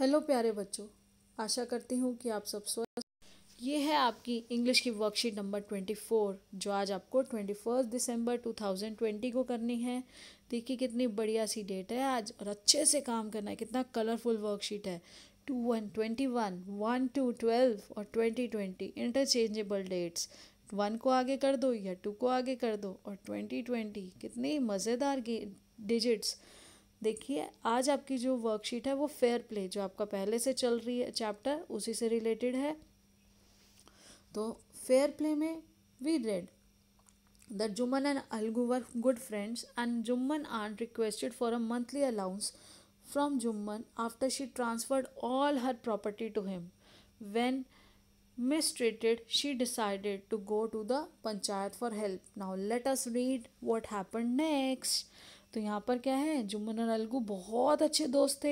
Hello प्यारे बच्चों आशा करती हूँ कि आप सब स्वस्थ ये है आपकी इंग्लिश की वर्कशीट नंबर ट्वेंटी फोर जो आज आपको ट्वेंटी फर्स्ट दिसंबर टू थाउजेंड ट्वेंटी को करनी है देखिए कितनी बढ़िया सी डेट है आज और अच्छे से काम करना है कितना कलरफुल वर्कशीट है two one twenty one one two twelve और twenty twenty interchangeable dates one को आगे कर दो या टू को आगे कर दो और ट्वेंटी ट्वेंटी कितनी मज़ेदार डिजिट्स देखिए आज आपकी जो वर्कशीट है वो फेयर प्ले जो आपका पहले से चल रही है चैप्टर उसी से रिलेटेड है तो फेयर प्ले में we read the Jumman and Algu were good friends and Jumman are requested for a monthly allowance from Jumman after she transferred all her property to him when mistreated she decided to go to the panchayat for help now let us read what happen next तो यहाँ पर क्या है जुम्मन और अलगू बहुत अच्छे दोस्त थे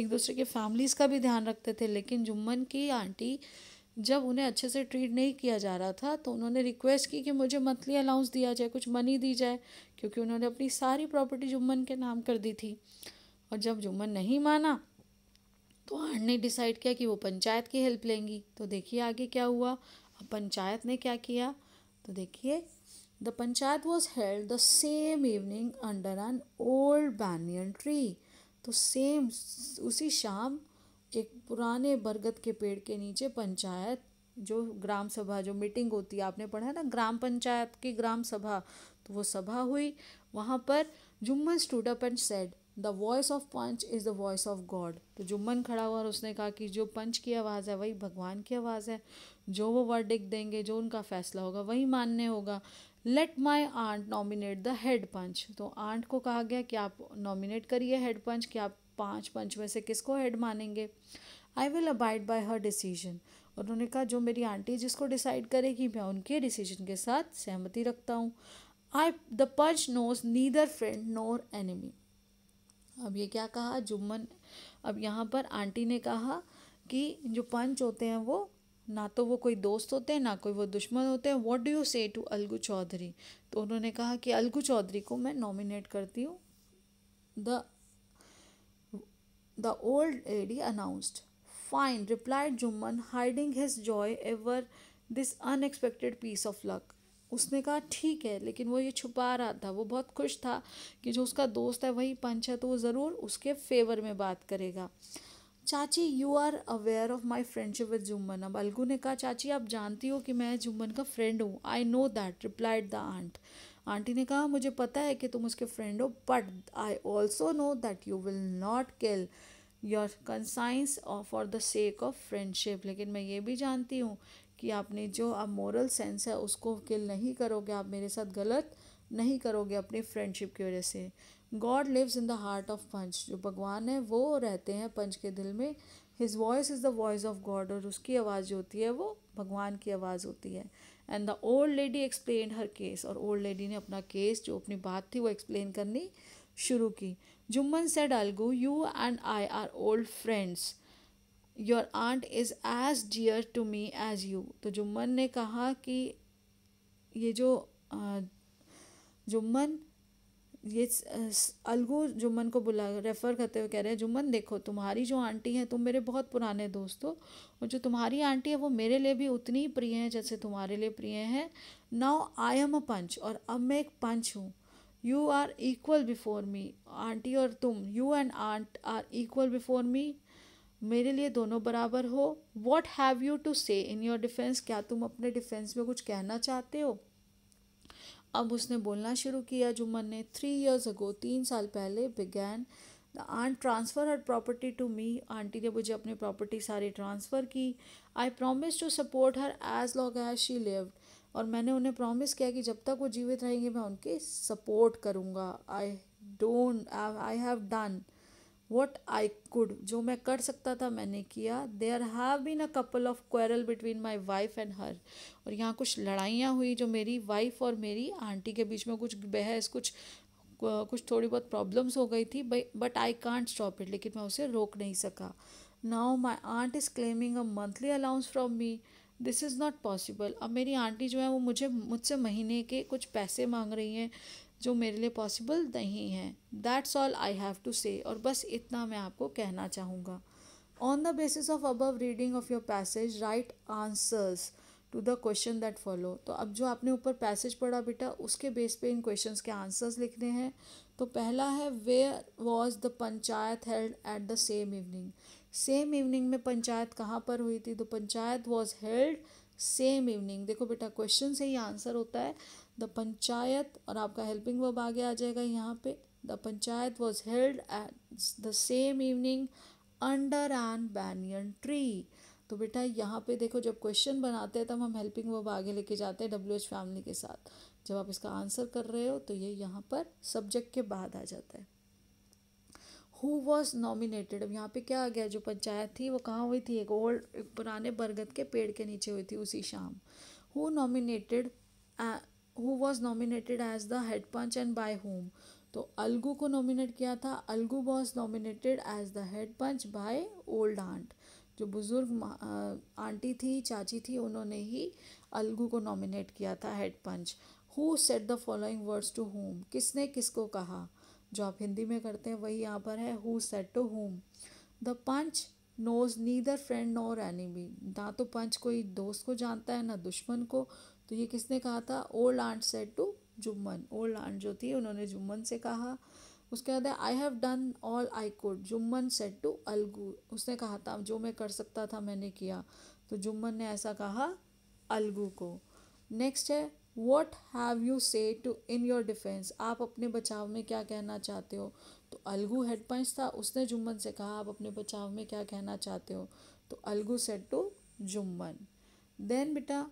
एक दूसरे के फैमिलीज़ का भी ध्यान रखते थे लेकिन जुम्मन की आंटी जब उन्हें अच्छे से ट्रीट नहीं किया जा रहा था तो उन्होंने रिक्वेस्ट की कि मुझे मंथली अलाउंस दिया जाए कुछ मनी दी जाए क्योंकि उन्होंने अपनी सारी प्रॉपर्टी जुम्मन के नाम कर दी थी और जब जुम्मन नहीं माना तो आंट ने डिसाइड किया कि वो पंचायत की हेल्प लेंगी तो देखिए आगे क्या हुआ अब पंचायत ने क्या किया तो देखिए The panchayat was held the same evening under an old banyan tree. तो सेम उसी शाम एक पुराने बरगद के पेड़ के नीचे पंचायत जो ग्राम सभा जो मीटिंग होती है आपने पढ़ा है ना ग्राम पंचायत की ग्राम सभा तो वो सभा हुई वहाँ पर Jumman stood up and said the voice of panch is the voice of God तो जुम्मन खड़ा हुआ और उसने कहा कि जो पंच की आवाज़ है वही भगवान की आवाज़ है जो वो वर्डिक देंगे जो उनका फैसला होगा वही मानने होगा let my aunt nominate the head panch तो आंट को कहा गया कि आप नॉमिनेट करिए हेड पंच कि आप पांच पंच में से किसको हेड मानेंगे I will abide by her decision उन्होंने कहा जो मेरी आंटी जिसको डिसाइड करेगी मैं उनके डिसीजन के साथ सहमति रखता हूँ I the panch knows neither friend nor enemy अब ये क्या कहा जुम्मन अब यहाँ पर आंटी ने कहा कि जो पंच होते हैं वो ना तो वो कोई दोस्त होते हैं ना कोई वो दुश्मन होते हैं what do you say to Algu Chaudhary तो उन्होंने कहा कि अलगू चौधरी को मैं नॉमिनेट करती हूँ the the old lady announced fine replied Jumman hiding his joy ever this unexpected piece of luck उसने कहा ठीक है लेकिन वो ये छुपा रहा था वो बहुत खुश था कि जो उसका दोस्त है वही पंच है तो वो ज़रूर उसके फेवर में बात करेगा चाची you are aware of my friendship with Jumman अब अलगू ने कहा चाची आप जानती हो कि मैं जुम्मन का फ्रेंड हूँ I know that replied the aunt aunty ने कहा मुझे पता है कि तुम उसके फ्रेंड हो but I also know that you will not kill your conscience for the sake of friendship लेकिन मैं ये भी जानती हूँ कि आपने जो आप मॉरल सेंस है उसको किल नहीं करोगे आप मेरे साथ गलत नहीं करोगे अपनी फ्रेंडशिप की वजह से God lives in the heart of panch जो भगवान है वो रहते हैं पंच के दिल में his voice is the voice of God और उसकी आवाज़ जो होती है वो भगवान की आवाज़ होती है and the old lady explain her case और ओल्ड लेडी ने अपना केस जो अपनी बात थी वो एक्सप्लेन करनी शुरू की Jumman said Algu you and I are old friends your aunt is as dear to me as you तो जुम्मन ने कहा कि ये जो जुम्मन ये अलगू जुम्मन को बुला रेफ़र करते हुए कह रहे हैं जुम्मन देखो तुम्हारी जो आंटी है तुम मेरे बहुत पुराने दोस्त हो और जो तुम्हारी आंटी है वो मेरे लिए भी उतनी ही प्रिय है जैसे तुम्हारे लिए प्रिय हैं नाउ आई एम अ पंच और अब मैं एक पंच हूँ you are equal before me aunty और तुम you and aunt are equal before me मेरे लिए दोनों बराबर हो वॉट हैव यू टू से इन योर डिफेंस क्या तुम अपने डिफेंस में कुछ कहना चाहते हो अब उसने बोलना शुरू किया जुम्मन ने थ्री इयर्स अगो तीन साल पहले began the aunt transfer her property to me aunty ने मुझे अपनी प्रॉपर्टी सारी ट्रांसफ़र की I promise to support her as long as she lived और मैंने उन्हें प्रॉमिस किया कि जब तक वो जीवित रहेंगे मैं उनके सपोर्ट करूँगा I don't I have done what I could जो मैं कर सकता था मैंने किया there have been a couple of quarrel between my wife and her और यहाँ कुछ लड़ाइयाँ हुई जो मेरी वाइफ और मेरी आंटी के बीच में कुछ बहस कुछ कुछ थोड़ी बहुत प्रॉब्लम्स हो गई थी but I can't stop it लेकिन मैं उसे रोक नहीं सका now my aunt is claiming a monthly allowance from me this is not possible अब मेरी आंटी जो है वो मुझे मुझसे महीने के कुछ पैसे मांग रही हैं जो मेरे लिए पॉसिबल नहीं है that's all I have to say और बस इतना मैं आपको कहना चाहूँगा on the basis of above reading of your passage write answers to the question that follow तो अब जो आपने ऊपर पैसेज पढ़ा बेटा उसके बेस पे इन क्वेश्चंस के आंसर्स लिखने हैं तो पहला है where was the panchayat held at the same evening same evening में पंचायत कहाँ पर हुई थी तो panchayat was held same evening देखो बेटा क्वेश्चन से ही आंसर होता है द पंचायत और आपका हेल्पिंग वर्ब आगे आ जाएगा यहाँ पे the panchayat was held at the same evening under an banyan tree तो बेटा यहाँ पे देखो जब क्वेश्चन बनाते हैं तब हम हेल्पिंग वर्ब आगे लेके जाते हैं डब्ल्यू एच फैमिली के साथ जब आप इसका आंसर कर रहे हो तो ये यह यहाँ पर सब्जेक्ट के बाद आ जाता है हु वॉज नॉमिनेटेड अब यहाँ पे क्या आ गया जो पंचायत थी वो कहाँ हुई थी एक ओल्ड पुराने बरगद के पेड़ के नीचे हुई थी उसी शाम who nominated who was nominated as the head panch and by whom तो अलगू को नॉमिनेट किया था Algu was nominated as the head panch by old aunt जो बुज़ुर्ग आंटी थी चाची थी उन्होंने ही अलगू को नॉमिनेट किया था head panch who said the following words to whom किसने किसको कहा जो आप हिंदी में करते हैं वही यहाँ पर है who said to whom the panch knows neither friend nor enemy ना तो पंच कोई दोस्त को जानता है ना दुश्मन को तो ये किसने कहा था old aunt said to Jumman old aunt जो थी उन्होंने जुम्मन से कहा उसके बाद I have done all I could Jumman said to Algu उसने कहा था जो मैं कर सकता था मैंने किया तो जुम्मन ने ऐसा कहा अलगू को नेक्स्ट है what have you say to in your defence आप अपने बचाव में क्या कहना चाहते हो तो अलगू हेड पंच था उसने जुम्मन से कहा आप अपने बचाव में क्या कहना चाहते हो तो Algu said to Jumman then बेटा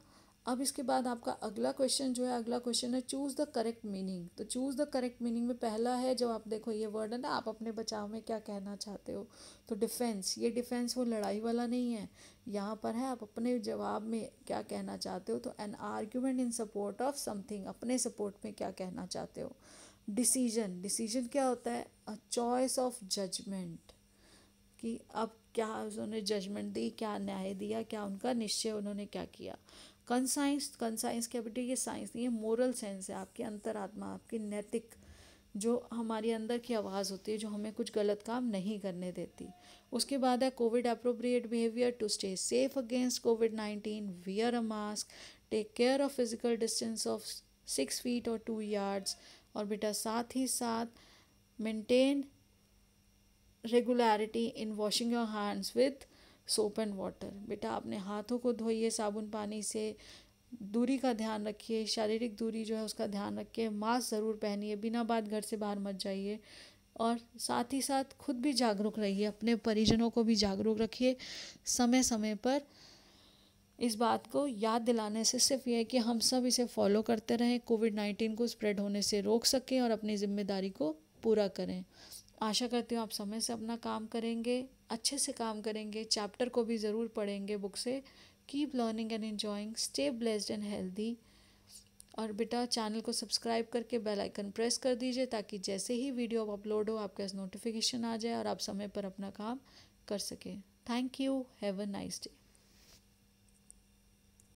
अब इसके बाद आपका अगला क्वेश्चन जो है अगला क्वेश्चन है चूज़ द करेक्ट मीनिंग तो चूज़ द करेक्ट मीनिंग में पहला है जब आप देखो ये वर्ड है ना आप अपने बचाव में क्या कहना चाहते हो तो डिफेंस ये डिफेंस वो लड़ाई वाला नहीं है यहाँ पर है आप अपने जवाब में क्या कहना चाहते हो तो an argument in support of something अपने सपोर्ट में क्या कहना चाहते हो डिसीजन डिसीजन क्या होता है अ चॉइस ऑफ जजमेंट कि अब क्या उन्होंने जजमेंट दी क्या न्याय दिया क्या उनका निश्चय उन्होंने क्या किया कंसाइंस कंसाइंस क्या बेटे ये साइंस नहीं ये मोरल सेंस है आपकी अंतरात्मा आपकी नैतिक जो हमारे अंदर की आवाज़ होती है जो हमें कुछ गलत काम नहीं करने देती उसके बाद है COVID appropriate behaviour to stay safe against COVID nineteen wear a mask take care of physical distance of six feet और टू यार्ड्स और बेटा साथ ही साथ maintain regularity in washing your hands with soap and water बेटा आपने हाथों को धोइए साबुन पानी से दूरी का ध्यान रखिए शारीरिक दूरी जो है उसका ध्यान रखिए मास्क ज़रूर पहनिए बिना बात घर से बाहर मत जाइए और साथ ही साथ खुद भी जागरूक रहिए अपने परिजनों को भी जागरूक रखिए समय समय पर इस बात को याद दिलाने से सिर्फ ये है कि हम सब इसे फॉलो करते रहें कोविड नाइन्टीन को स्प्रेड होने से रोक सकें और अपनी जिम्मेदारी को पूरा करें आशा करती हूँ आप समय से अपना काम करेंगे अच्छे से काम करेंगे चैप्टर को भी ज़रूर पढ़ेंगे बुक से keep learning and enjoying stay blessed and healthy और बेटा चैनल को सब्सक्राइब करके बेल आइकन प्रेस कर दीजिए ताकि जैसे ही वीडियो अपलोड हो आपके पास नोटिफिकेशन आ जाए और आप समय पर अपना काम कर सकें thank you have a nice day